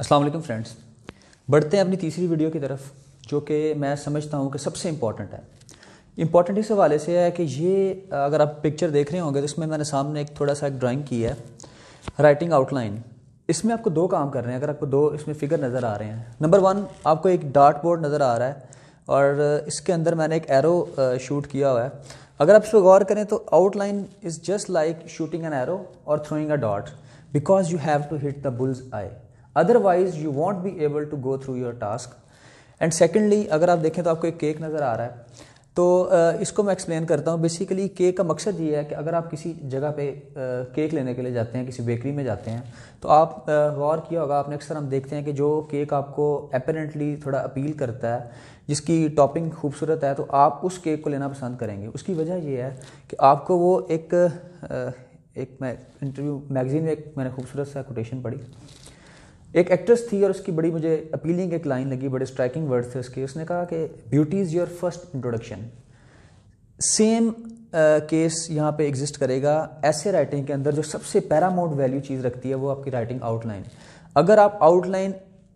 अस्सलाम वालेकुम फ्रेंड्स बढ़ते हैं अपनी तीसरी वीडियो की तरफ जो कि मैं समझता हूँ कि सबसे इम्पॉर्टेंट है इम्पॉर्टेंट इस हवाले से है कि ये अगर आप पिक्चर देख रहे होंगे तो इसमें मैंने सामने एक थोड़ा सा एक ड्राइंग की है राइटिंग आउटलाइन इसमें आपको दो काम कर रहे हैं अगर आपको दो इसमें फिगर नज़र आ रहे हैं नंबर वन आपको एक डार्ट बोर्ड नज़र आ रहा है और इसके अंदर मैंने एक एरो शूट किया हुआ है अगर आप इस पर गौर करें तो outline is just like shooting an arrow और throwing a dot because you have to hit the bull's eye otherwise you won't be able to go through your task and secondly अगर आप देखें तो आपको एक केक नज़र आ रहा है तो इसको मैं एक्सप्लेन करता हूँ बेसिकली केक का मकसद ये है कि अगर आप किसी जगह पे केक लेने के लिए जाते हैं किसी बेकरी में जाते हैं तो आप गौर किया होगा आपने अक्सर हम देखते हैं कि जो केक आपको अपेरेंटली थोड़ा अपील करता है जिसकी टॉपिंग खूबसूरत है तो आप उस केक को लेना पसंद करेंगे उसकी वजह यह है कि आपको वो एक एक मैं इंटरव्यू मैगज़ीन में एक मैंने खूबसूरत सा कोटेशन पढ़ी एक एक्ट्रेस थी और उसकी बड़ी मुझे अपीलिंग एक लाइन लगी बड़े स्ट्राइकिंग वर्ड थे उसके उसने कहा कि beauty is your first introduction same case यहाँ पे एग्जिस्ट करेगा ऐसे राइटिंग के अंदर जो सबसे पैरामाउंट वैल्यू चीज़ रखती है वो आपकी राइटिंग आउटलाइन अगर आप आउटलाइन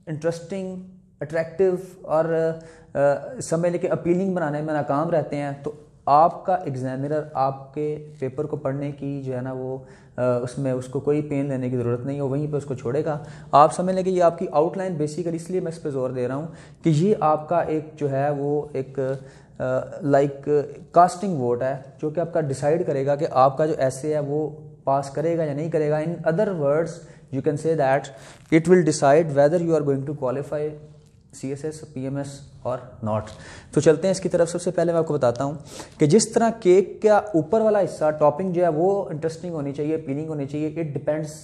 इंटरेस्टिंग अट्रैक्टिव और uh, uh, समय लेके अपीलिंग बनाने में नाकाम रहते हैं तो आपका एग्जामिनर आपके पेपर को पढ़ने की जो है ना वो आ, उसमें उसको कोई पेन देने की ज़रूरत नहीं हो वहीं पे उसको छोड़ेगा आप समझ लें कि ये आपकी आउटलाइन बेसिकली इसलिए मैं इस पर ज़ोर दे रहा हूँ कि ये आपका एक जो है वो एक लाइक कास्टिंग वोट है जो कि आपका डिसाइड करेगा कि आपका जो ऐसे है वो पास करेगा या नहीं करेगा in other words you can say that it will decide whether you are going to qualify CSS एस एस पी एम एस और नॉट तो चलते हैं इसकी तरफ सबसे पहले मैं आपको बताता हूँ कि जिस तरह केक का ऊपर वाला हिस्सा टॉपिंग जो है वो इंटरेस्टिंग होनी चाहिए पीलिंग होनी चाहिए it depends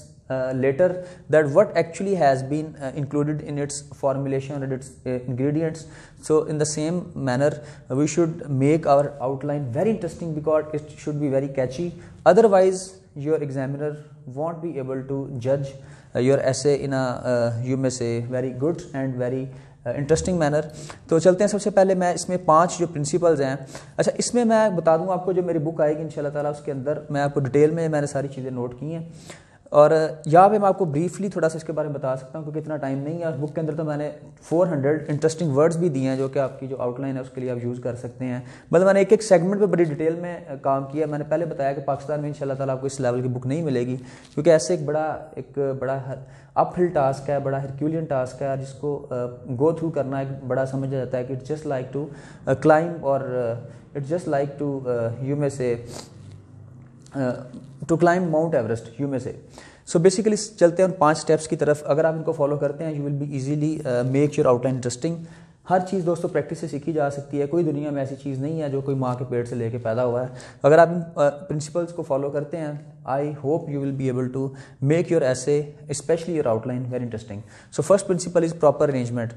later that what actually has been included in its formulation and its ingredients so in the same manner we should make our outline very interesting because it should be very catchy otherwise your examiner won't be able to जज your essay in a you may say very good and very interesting manner तो चलते हैं सबसे पहले मैं इसमें पांच जो प्रिंसिपल्स हैं अच्छा इसमें मैं बता दूं आपको जो मेरी बुक आएगी इन ताला उसके अंदर मैं आपको डिटेल में मैंने सारी चीज़ें नोट की हैं और यहाँ पे मैं आपको ब्रीफली थोड़ा सा इसके बारे में बता सकता हूँ क्योंकि इतना टाइम नहीं है उस बुक के अंदर तो मैंने 400 इंटरेस्टिंग वर्ड्स भी दिए हैं जो कि आपकी जो आउटलाइन है उसके लिए आप यूज़ कर सकते हैं मतलब मैंने एक एक सेगमेंट पे बड़ी डिटेल में काम किया मैंने पहले बताया कि पाकिस्तान में इन तला आपको इस लेवल की बुक नहीं मिलेगी क्योंकि ऐसे एक बड़ा एक बड़ा अप हिल टास्क है बड़ा हरक्यूलियन टास्क है जिसको गो थ्रू करना एक बड़ा समझा जाता है कि it's just like to climb और it's just like to you may say to climb Mount Everest you may say so basically चलते हैं उन पांच स्टेप्स की तरफ अगर आप इनको फॉलो करते हैं you will be easily make your outline interesting हर चीज़ दोस्तों प्रैक्टिस से सीखी जा सकती है कोई दुनिया में ऐसी चीज़ नहीं है जो कोई माँ के पेट से लेके पैदा हुआ है अगर आप इन प्रिंसिपल्स को फॉलो करते हैं I hope you will be able to make your essay specially your outline very interesting so first principle is proper arrangement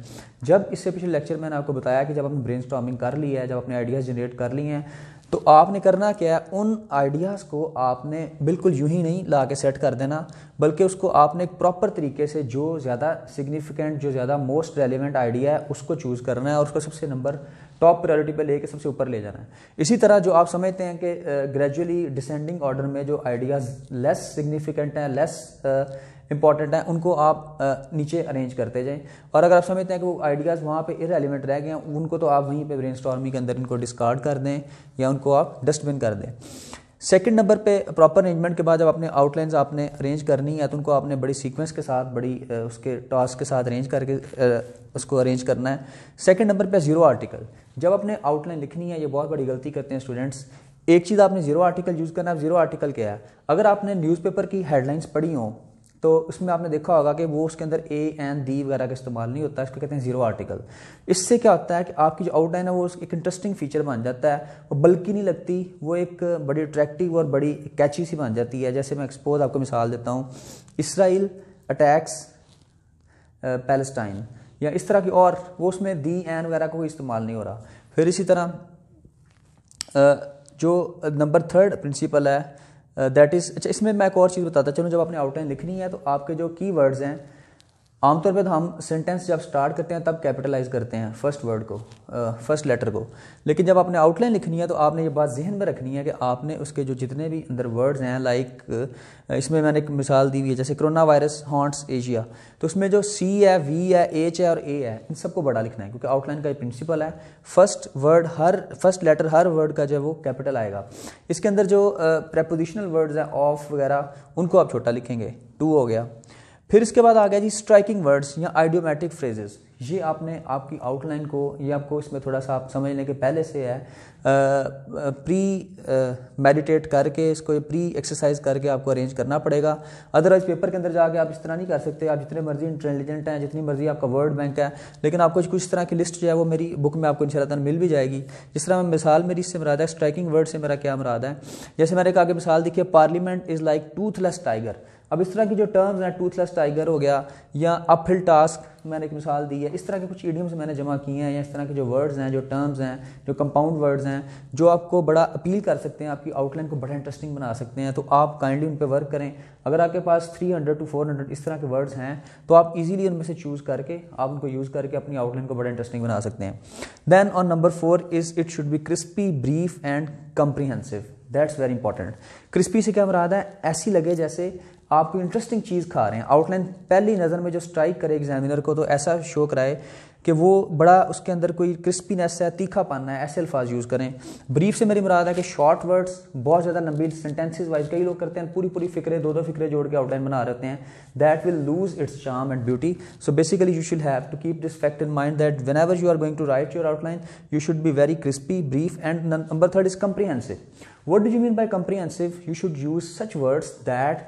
जब इससे पिछले लेक्चर मैंने आपको बताया कि जब आपने ब्रेन कर ली है जब अपने आइडियाज़ जनरेट कर लिए हैं तो आपने करना क्या है उन आइडियाज़ को आपने बिल्कुल यूं ही नहीं ला के सेट कर देना बल्कि उसको आपने एक प्रॉपर तरीके से जो ज़्यादा सिग्निफिकेंट जो ज़्यादा मोस्ट रेलिवेंट आइडिया है उसको चूज़ करना है और उसको सबसे नंबर टॉप प्रायोरिटी पे लेके सबसे ऊपर ले जाना है इसी तरह जो आप समझते हैं कि ग्रेजुअली डिसेंडिंग ऑर्डर में जो आइडियाज़ लेस सिग्निफिकेंट हैं लेस इंपॉर्टेंट हैं उनको आप uh, नीचे अरेंज करते जाएं और अगर आप समझते हैं कि वो आइडियाज़ वहाँ पे एलिमेंट रह गए हैं उनको तो आप वहीं पे ब्रेन के अंदर इनको डिस्कार्ड कर दें या उनको आप डस्टबिन कर दें सेकंड नंबर पे प्रॉपर अरेंजमेंट के बाद जब आपने आउटलाइंस आपने अरेंज करनी है तो उनको आपने बड़ी सीक्वेंस के साथ बड़ी उसके टास्क के साथ अरेंज करके उसको अरेंज करना है सेकंड नंबर पे ज़ीरो आर्टिकल जब आपने आउटलाइन लिखनी है ये बहुत बड़ी गलती करते हैं स्टूडेंट्स एक चीज़ आपने ज़ीरो आर्टिकल यूज़ करना है ज़ीरो आर्टिकल क्या है अगर आपने न्यूज़पेपर की हेडलाइंस पढ़ी हों तो उसमें आपने देखा होगा कि वो उसके अंदर ए एन दी वगैरह का इस्तेमाल नहीं होता इसको कहते हैं जीरो आर्टिकल इससे क्या होता है कि आपकी जो आउटलाइन है वो एक इंटरेस्टिंग फीचर बन जाता है और बल्कि नहीं लगती वो एक बड़ी अट्रैक्टिव और बड़ी कैची सी बन जाती है जैसे मैं एक्सपोज आपको मिसाल देता हूँ इसराइल अटैक्स पैलेस्टाइन या इस तरह की और वो उसमें दी एन वगैरह का कोई इस्तेमाल नहीं हो रहा फिर इसी तरह uh, जो नंबर थर्ड प्रिंसिपल है दैट इज़ अच्छा इसमें मैं एक और चीज़ बताता चलूँ जब आपने आउटलाइन लिखनी है तो आपके जो की हैं आमतौर पर तो हम सेंटेंस जब स्टार्ट करते हैं तब कैपिटलाइज करते हैं फर्स्ट वर्ड को फर्स्ट लेटर को लेकिन जब आपने आउटलाइन लिखनी है तो आपने ये बात जहन में रखनी है कि आपने उसके जो जितने भी अंदर वर्ड्स हैं लाइक इसमें मैंने एक मिसाल दी हुई है जैसे कोरोना वायरस हॉन्ट्स एशिया तो उसमें जो सी है वी है एच है और ए है इन सबको बड़ा लिखना है क्योंकि आउटलाइन का ये प्रिंसिपल है फर्स्ट वर्ड हर फर्स्ट लेटर हर वर्ड का जो है वो कैपिटल आएगा इसके अंदर जो प्रेपोजिशनल वर्ड्स हैं ऑफ वगैरह उनको आप छोटा लिखेंगे टू हो गया फिर इसके बाद आ गया जी स्ट्राइकिंग वर्ड्स या आइडियोमेटिक फ्रेजेस ये आपने आपकी आउटलाइन को ये आपको इसमें थोड़ा सा आप समझने के पहले से है आ, प्री मेडिटेट करके इसको प्री एक्सरसाइज करके आपको अरेंज करना पड़ेगा अदरवाइज पेपर के अंदर जाके आप इस तरह नहीं कर सकते आप जितने मर्जी इंटेलिजेंट हैं जितनी मर्जी आपका वर्ड बैंक है लेकिन आपको कुछ तरह की लिस्ट जो है वो मेरी बुक में आपको इनशाला मिल भी जाएगी जिस तरह मिसाल मेरी इससे मराद है स्ट्राइकिंग वर्ड से मेरा क्या मराद है जैसे मैंने कहा कि मिसाल देखिए parliament is like toothless tiger अब इस तरह की जो टर्म्स हैं टूथलेस टाइगर हो गया या अपहिल टास्क मैंने एक मिसाल दी है इस तरह के कुछ ईडियम्स मैंने जमा किए हैं या इस तरह के जो वर्ड्स हैं जो टर्म्स हैं जो कंपाउंड वर्ड्स हैं जो आपको बड़ा अपील कर सकते हैं आपकी आउटलाइन को बड़ा इंटरेस्टिंग बना सकते हैं तो आप काइंडली उन पर वर्क करें अगर आपके पास थ्री टू फोर इस तरह के वर्ड्स हैं तो आप ईजिली उनमें से चूज़ करके आप उनको यूज़ करके अपनी आउटलाइन को बड़ा इंटरेस्टिंग बना सकते हैं then on number four is it should be crispy brief and comprehensive that's very important crispy से क्या मराद है ऐसी लगे जैसे आप कोई इंटरेस्टिंग चीज़ खा रहे हैं आउटलाइन पहली नज़र में जो स्ट्राइक करे एग्जामिनर को तो ऐसा शो कराए कि वो बड़ा उसके अंदर कोई क्रिस्पीनेस है तीखा पाना है ऐसे अल्फाज यूज़ करें ब्रीफ से मेरी मुराद है कि शॉर्ट वर्ड्स बहुत ज़्यादा लंबी सेंटेंसेज वाइज कई लोग करते हैं पूरी पूरी फिक्रे दो दो फिक्रे जोड़ के आउटलाइन बना रहते हैं that will lose its charm and beauty so basically you should have to keep this fact in mind that whenever you are going to write your outline you should be very crispy brief and number third is comprehensive what do you mean by comprehensive you should use such words that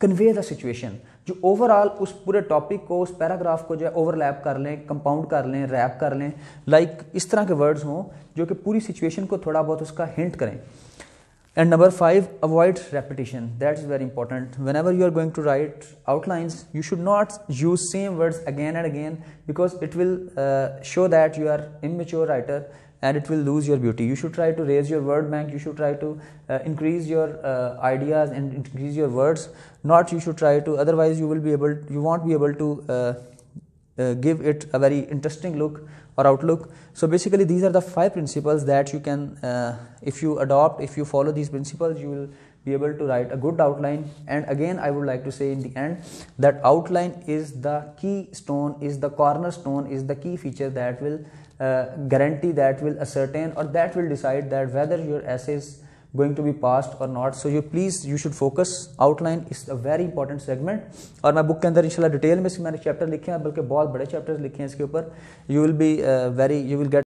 convey the situation जो overall उस पूरे topic को उस paragraph को जो है overlap कर लें कंपाउंड कर लें रैप कर लें लाइक like, इस तरह के वर्ड्स हों जो कि पूरी सिचुएशन को थोड़ा बहुत उसका हिंट करें and number five avoid repetition that is very important whenever you are going to write outlines you should not use same words again and again because it will show that you are immature writer and it will lose your beauty you should try to raise your word bank you should try to uh, increase your uh, ideas and increase your words not you should try to otherwise you will be able you won't be able to uh, uh give it a very interesting look or outlook so basically these are the five principles that you can uh, if you adopt if you follow these principles you will be able to write a good outline and again i would like to say in the end that outline is the keystone is the cornerstone is the key feature that will uh, guarantee that will ascertain or that will decide that whether your essay is going to be passed or not so you please you should focus outline is a very important segment or my book ke andar inshallah detail mein isme maine chapter likhe hain balki bahut bade chapters likhe hain iske upar you will be uh, very you will get